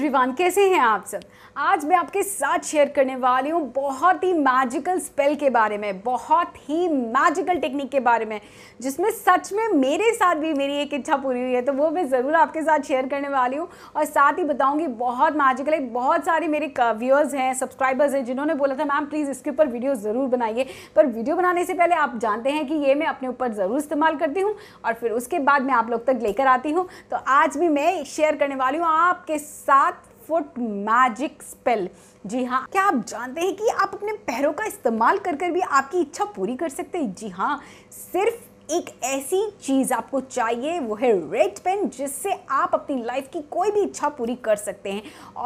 everyone कैसे हैं आप सब आज मैं आपके साथ शेयर करने वाली हूँ बहुत ही मैजिकल स्पेल के बारे में बहुत ही मैजिकल टेक्निक के बारे में जिसमें सच में मेरे साथ भी मेरी एक इच्छा पूरी हुई है तो वो मैं ज़रूर आपके साथ शेयर करने वाली हूँ और साथ ही बताऊँगी बहुत मैजिकल है बहुत सारे मेरे व्यूअर्स हैं सब्सक्राइबर्स हैं जिन्होंने बोला था मैम प्लीज़ इसके ऊपर वीडियो ज़रूर बनाइए पर वीडियो बनाने से पहले आप जानते हैं कि ये मैं अपने ऊपर ज़रूर इस्तेमाल करती हूँ और फिर उसके बाद मैं आप लोग तक लेकर आती हूँ तो आज भी मैं शेयर करने वाली हूँ आपके साथ फुट मैजिक स्पेल जी हाँ क्या आप जानते हैं कि आप अपने पैरों का इस्तेमाल कर कर भी आपकी इच्छा पूरी कर सकते हैं जी हाँ सिर्फ एक ऐसी चीज़ आपको चाहिए वो है रेड पेन जिससे आप अपनी लाइफ की कोई भी इच्छा पूरी कर सकते हैं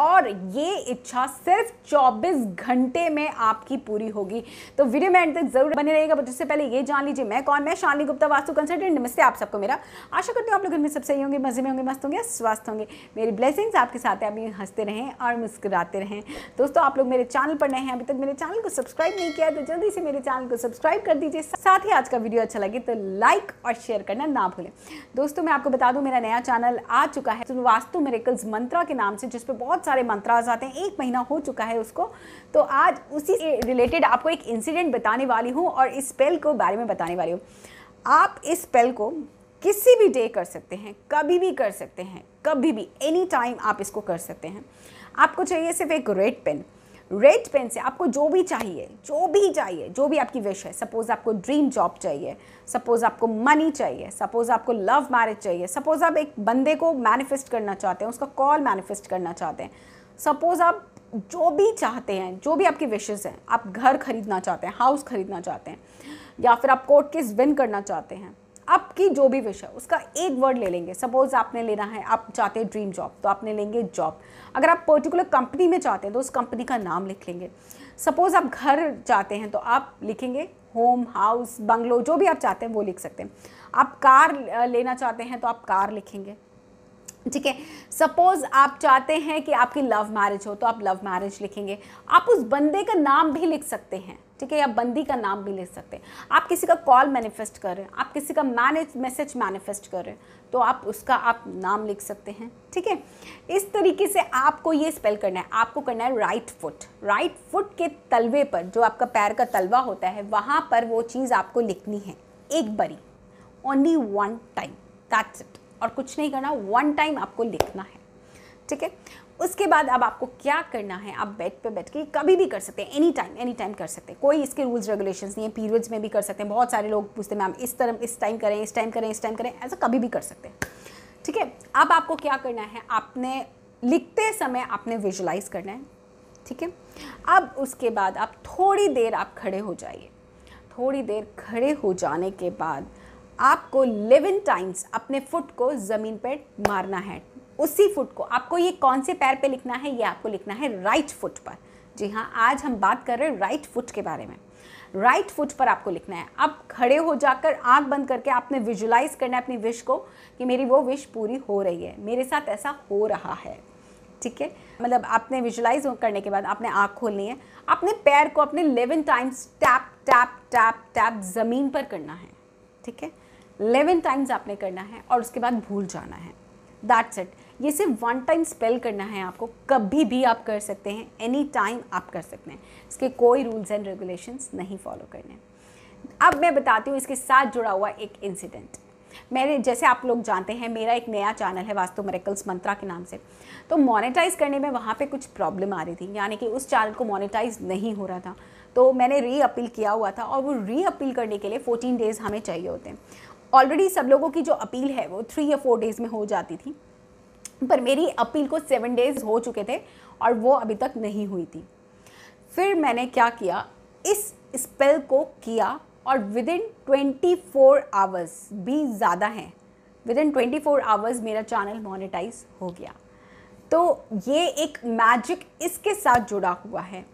और ये इच्छा सिर्फ 24 घंटे में आपकी पूरी होगी तो वीडियो में एंड तक जरूर बने रहेगा बट उससे पहले ये जान लीजिए मैं कौन मैं शाली गुप्ता वास्तु कंसल्टेंट नमस्ते आप सबको मेरा आशा करती हूँ आप लोग घर में सब सही होंगे मज़े में होंगे मस्त होंगे स्वस्थ होंगे मेरी ब्लेसिंग्स आपके साथ है अभी हंसते रहें और मुस्कुराते रहें दोस्तों आप लोग मेरे चैनल पर नए हैं अभी तक मेरे चैनल को सब्सक्राइब नहीं किया तो जल्दी से मेरे चैनल को सब्सक्राइब कर दीजिए साथ ही आज का वीडियो अच्छा लगे तो लाइक और शेयर करना ना भूलें दोस्तों मैं आपको बता दूं मेरा नया चैनल आ चुका है वास्तु मेरेकल्स मंत्रा के नाम से जिस पर बहुत सारे मंत्राज आते हैं एक महीना हो चुका है उसको तो आज उसी से रिलेटेड आपको एक इंसिडेंट बताने वाली हूँ और इस स्पेल को बारे में बताने वाली हूँ आप इस स्पेल को किसी भी डे कर सकते हैं कभी भी कर सकते हैं कभी भी एनी टाइम आप इसको कर सकते हैं आपको चाहिए सिर्फ एक रेड पेन रेड पेन से आपको जो भी चाहिए जो भी चाहिए जो भी आपकी विश है सपोज़ आपको ड्रीम जॉब चाहिए सपोज़ आपको मनी चाहिए सपोज़ आपको लव मैरिज चाहिए सपोज़ आप एक बंदे को मैनिफेस्ट करना चाहते हैं उसका कॉल मैनिफेस्ट करना चाहते हैं सपोज़ आप जो भी चाहते हैं जो भी आपकी विशेज़ हैं आप घर खरीदना चाहते हैं हाउस खरीदना चाहते हैं या फिर आप कोर्ट केस विन करना चाहते हैं आपकी जो भी विषय उसका एक वर्ड ले लेंगे सपोज आपने लेना है आप चाहते हैं ड्रीम जॉब तो आपने लेंगे जॉब अगर आप पर्टिकुलर कंपनी में चाहते हैं तो उस कंपनी का नाम लिख लेंगे सपोज़ आप घर चाहते हैं तो आप लिखेंगे होम हाउस बंगलो जो भी आप चाहते हैं वो लिख सकते हैं आप कार लेना चाहते हैं तो आप कार लिखेंगे ठीक है सपोज़ आप चाहते हैं कि आपकी लव मैरिज हो तो आप लव मैरिज लिखेंगे आप उस बंदे का नाम भी लिख सकते हैं ठीक है या बंदी का नाम भी लिख सकते हैं आप किसी का कॉल मैनिफेस्ट कर रहे हैं आप किसी का मैनेज मैसेज मैनिफेस्ट कर रहे हैं तो आप उसका आप नाम लिख सकते हैं ठीक है इस तरीके से आपको ये स्पेल करना है आपको करना है राइट फुट राइट फुट के तलवे पर जो आपका पैर का तलवा होता है वहाँ पर वो चीज़ आपको लिखनी है एक बारी only one time that's it और कुछ नहीं करना वन टाइम आपको लिखना है ठीक है उसके बाद अब आपको क्या करना है आप बेड पे बैठ के कभी भी कर सकते हैं एनी टाइम एनी टाइम कर सकते हैं कोई इसके रूल्स रेगुलेशन नहीं है पीरियड्स में भी कर सकते हैं बहुत सारे लोग पूछते हैं मैम इस तरह इस टाइम करें इस टाइम करें इस टाइम करें ऐसा कभी भी कर सकते हैं ठीक है अब आपको क्या करना है आपने लिखते समय आपने विजुलाइज करना है ठीक है अब उसके बाद आप थोड़ी देर आप खड़े हो जाइए थोड़ी देर खड़े हो जाने के बाद आपको लेवन टाइम्स अपने फुट को ज़मीन पर मारना है उसी फुट को आपको ये कौन से पैर पे लिखना है ये आपको लिखना है राइट फुट पर जी हाँ आज हम बात कर रहे हैं राइट फुट के बारे में राइट फुट पर आपको लिखना है अब खड़े हो जाकर आंख बंद करके आपने विजुलाइज करना है अपनी विश को कि मेरी वो विश पूरी हो रही है मेरे साथ ऐसा हो रहा है ठीक है मतलब आपने विजुलाइज करने के बाद आपने आँख खोलनी है अपने पैर को अपने eleven times tap tap tap tap ज़मीन पर करना है ठीक है 11 टाइम्स आपने करना है और उसके बाद भूल जाना है दैट्स इट ये सिर्फ वन टाइम स्पेल करना है आपको कभी भी आप कर सकते हैं एनी टाइम आप कर सकते हैं इसके कोई रूल्स एंड रेगुलेशंस नहीं फॉलो करने अब मैं बताती हूँ इसके साथ जुड़ा हुआ एक इंसिडेंट मैंने जैसे आप लोग जानते हैं मेरा एक नया चैनल है वास्तु मरेकल्स मंत्रा के नाम से तो मोनेटाइज करने में वहाँ पे कुछ प्रॉब्लम आ रही थी यानी कि उस चैनल को मोनेटाइज नहीं हो रहा था तो मैंने री अपील किया हुआ था और वो री अपील करने के लिए 14 डेज़ हमें चाहिए होते हैं ऑलरेडी सब लोगों की जो अपील है वो थ्री या फोर डेज़ में हो जाती थी पर मेरी अपील को सेवन डेज़ हो चुके थे और वो अभी तक नहीं हुई थी फिर मैंने क्या किया इस स्पेल को किया और within twenty four hours भी ज़्यादा हैं within twenty four hours मेरा चैनल मोनेटाइज हो गया तो ये एक मैजिक इसके साथ जुड़ा हुआ है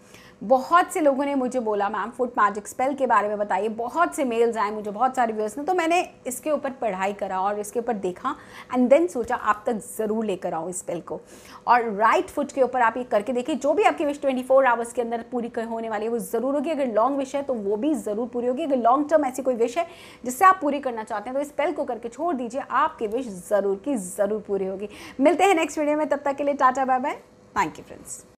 बहुत से लोगों ने मुझे बोला मैम फुट मैजिक स्पेल के बारे में बताइए बहुत से मेल्स आए मुझे बहुत सारे व्यूअर्स ने तो मैंने इसके ऊपर पढ़ाई करा और इसके ऊपर देखा एंड देन सोचा आप तक ज़रूर लेकर आऊँ इस स्पेल को और राइट फुट के ऊपर आप ये करके देखिए जो भी आपकी विश ट्वेंटी फोर आवर्स के अंदर पूरी होने वाली है वो ज़रूर होगी अगर लॉन्ग विश है तो वो भी ज़रूर पूरी होगी अगर लॉन्ग टर्म ऐसी कोई विश है जिससे आप पूरी करना चाहते हैं तो इस स्पेल को करके छोड़ दीजिए आपकी विश ज़रूर की ज़रूर पूरी होगी मिलते हैं नेक्स्ट वीडियो में तब तक के लिए tata bye bye thank you friends